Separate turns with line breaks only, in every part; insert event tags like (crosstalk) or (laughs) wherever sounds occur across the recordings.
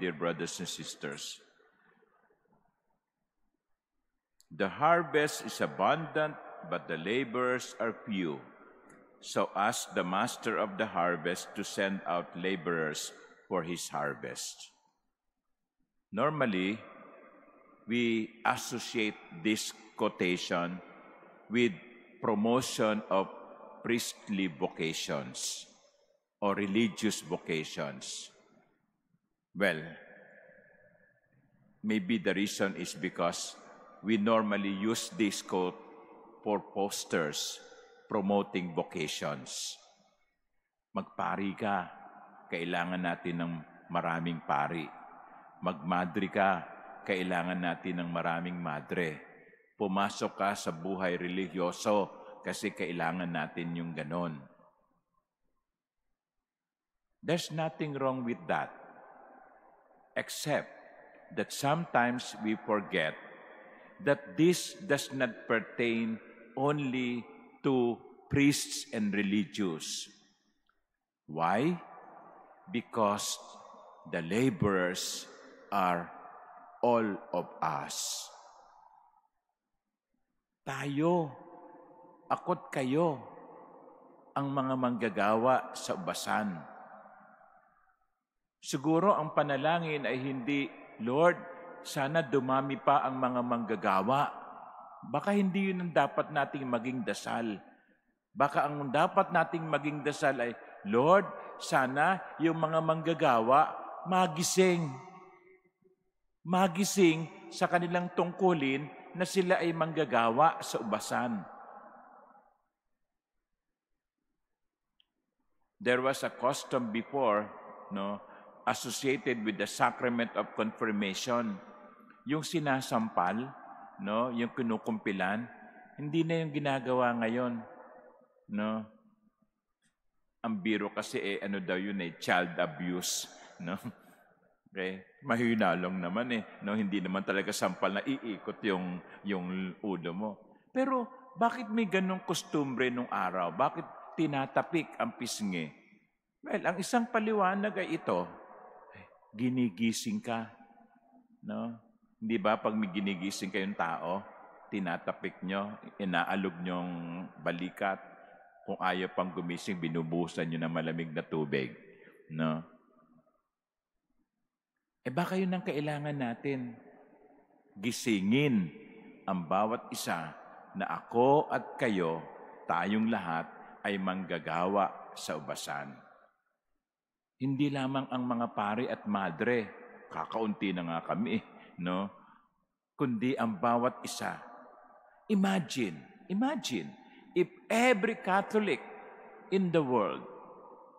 dear brothers and sisters. The harvest is abundant, but the laborers are few. So ask the master of the harvest to send out laborers for his harvest. Normally, we associate this quotation with promotion of priestly vocations or religious vocations. Well, maybe the reason is because we normally use this quote for posters promoting vocations. Magpari ka, kailangan natin ng maraming pari. Magmadre ka, kailangan natin ng maraming madre. Pumasok ka sa buhay religyoso kasi kailangan natin yung ganon. There's nothing wrong with that except that sometimes we forget that this does not pertain only to priests and religious. Why? Because the laborers are all of us. Tayo, akot kayo, ang mga manggagawa sa basan Siguro ang panalangin ay hindi, Lord, sana dumami pa ang mga manggagawa. Baka hindi yun ang dapat nating maging dasal. Baka ang dapat nating maging dasal ay, Lord, sana yung mga manggagawa magising. Magising sa kanilang tungkulin na sila ay manggagawa sa ubasan. There was a custom before, no, associated with the sacrament of confirmation. Yung sinasampal, no, yung kinukumpilan, hindi na yung ginagawa ngayon. No? Ang biro kasi eh, ano daw yun eh, child abuse. No? (laughs) Okay? Mahina naman eh. No? Hindi naman talaga sampal na iikot yung, yung ulo mo. Pero bakit may ganong kostumbre nung araw? Bakit tinatapik ang pisngi? Well, ang isang paliwanag ay ito, Ginigising ka. No? Hindi ba pag may ginigising kayong tao, tinatapik nyo, inaalog nyong balikat. Kung ayaw pang gumising, binubusan nyo ng malamig na tubig. No? Eh baka yun ang kailangan natin. Gisingin ang bawat isa na ako at kayo, tayong lahat, ay manggagawa sa ubasan. Hindi lamang ang mga pare at madre, kakaunti na nga kami, no? Kundi ang bawat isa. Imagine, imagine, if every Catholic in the world,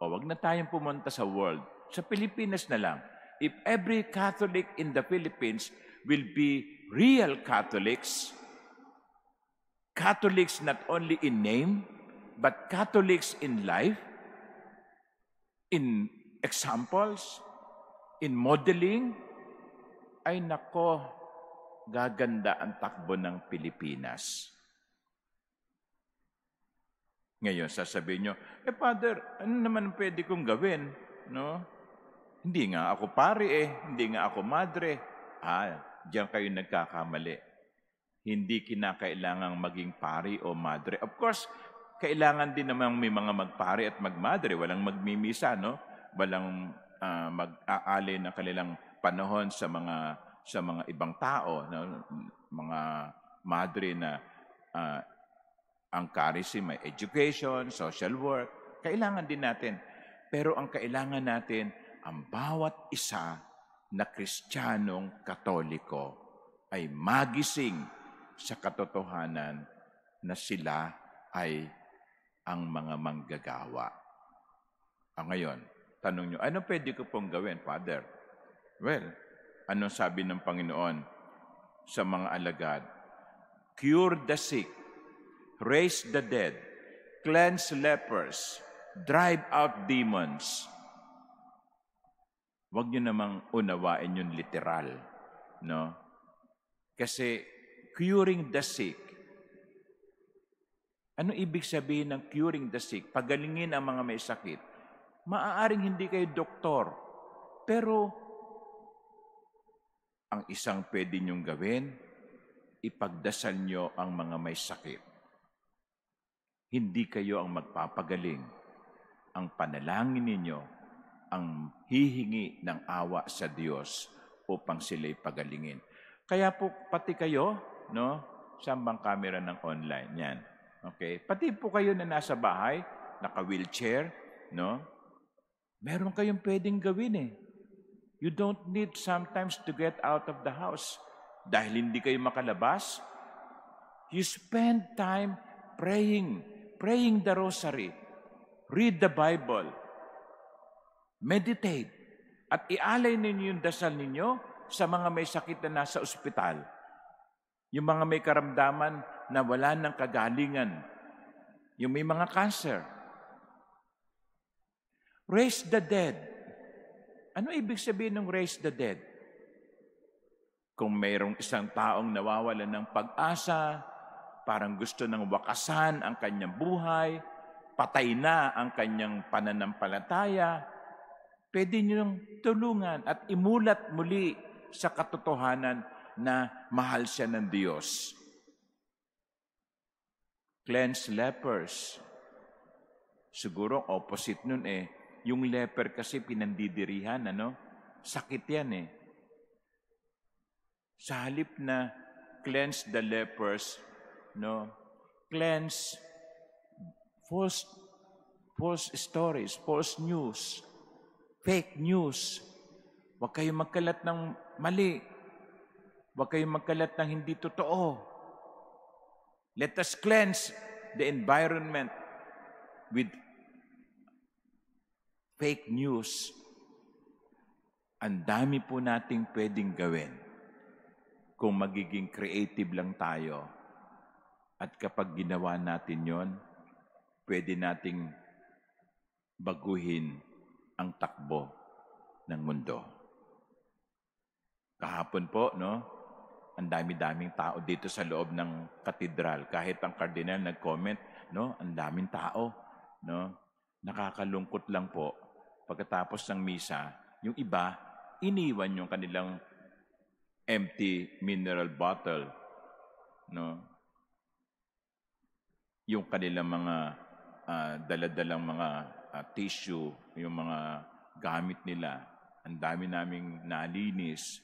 o wag na tayong pumunta sa world, sa Pilipinas na lang, if every Catholic in the Philippines will be real Catholics, Catholics not only in name, but Catholics in life, in examples, in modeling, ay nako, gaganda ang takbo ng Pilipinas. Ngayon, sasabihin nyo, eh Father, ano naman pwede kong gawin? No? Hindi nga ako pare eh, hindi nga ako madre. Ah, diyan kayo nagkakamali. Hindi kinakailangang maging pare o madre. Of course, kailangan din naman may mga magpare at magmadre, walang magmimisa, no? walang uh, mag-aali ng kanilang panahon sa mga sa mga ibang tao, no? mga madre na uh, ang karisy may education, social work, kailangan din natin. Pero ang kailangan natin, ang bawat isa na kristyanong katoliko ay magising sa katotohanan na sila ay ang mga manggagawa. Ah, ngayon, Tanong nyo, ano pwede ko pong gawin, Father? Well, anong sabi ng Panginoon sa mga alagad? Cure the sick, raise the dead, cleanse lepers, drive out demons. Huwag nyo namang unawain yung literal. No? Kasi curing the sick, ano ibig sabihin ng curing the sick? Pagalingin ang mga may sakit Maaaring hindi kayo doktor, pero ang isang pwede niyong gawin, ipagdasal niyo ang mga may sakit. Hindi kayo ang magpapagaling. Ang panalangin ninyo ang hihingi ng awa sa Diyos upang sila'y pagalingin. Kaya po pati kayo, no? Sambang camera ng online, yan. Okay? Pati po kayo na nasa bahay, naka-wheelchair, no? Meron kayong pwedeng gawin eh. You don't need sometimes to get out of the house dahil hindi kayo makalabas. You spend time praying, praying the rosary, read the Bible, meditate, at ialay ninyo yung dasal ninyo sa mga may sakit na nasa ospital. Yung mga may karamdaman na wala ng kagalingan. Yung may mga cancer Raise the dead. Ano ibig sabihin ng raise the dead? Kung mayroong isang taong nawawala ng pag-asa, parang gusto ng wakasan ang kanyang buhay, patay na ang kanyang pananampalataya, pwede niyong tulungan at imulat muli sa katotohanan na mahal siya ng Diyos. Cleanse lepers. Siguro opposite nun eh, yung leper kasi pinandidirihan, ano? Sakit yan eh. Sa halip na cleanse the lepers, no? Cleanse false false stories, false news, fake news. Huwag kayong magkalat ng mali. Huwag kayong magkalat ng hindi totoo. Let us cleanse the environment with fake news, ang dami po nating pwedeng gawin kung magiging creative lang tayo. At kapag ginawa natin yon, pwede nating baguhin ang takbo ng mundo. Kahapon po, no? Ang dami-daming tao dito sa loob ng katedral. Kahit ang kardinal nag-comment, no? Ang daming tao, no? Nakakalungkot lang po pagkatapos ng misa, yung iba, iniwan yung kanilang empty mineral bottle. No? Yung kanilang mga uh, daladalang mga uh, tissue, yung mga gamit nila. Ang dami naming nalinis.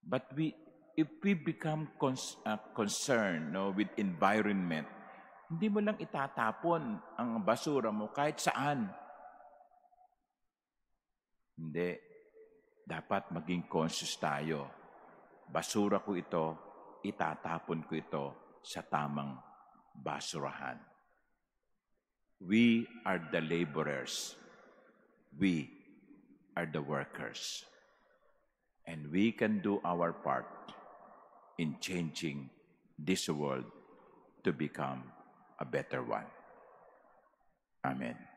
But we, if we become cons- uh, concerned no, with environment, hindi mo lang itatapon ang basura mo kahit saan hindi. Dapat maging conscious tayo. Basura ko ito, itatapon ko ito sa tamang basurahan. We are the laborers. We are the workers. And we can do our part in changing this world to become a better one. Amen.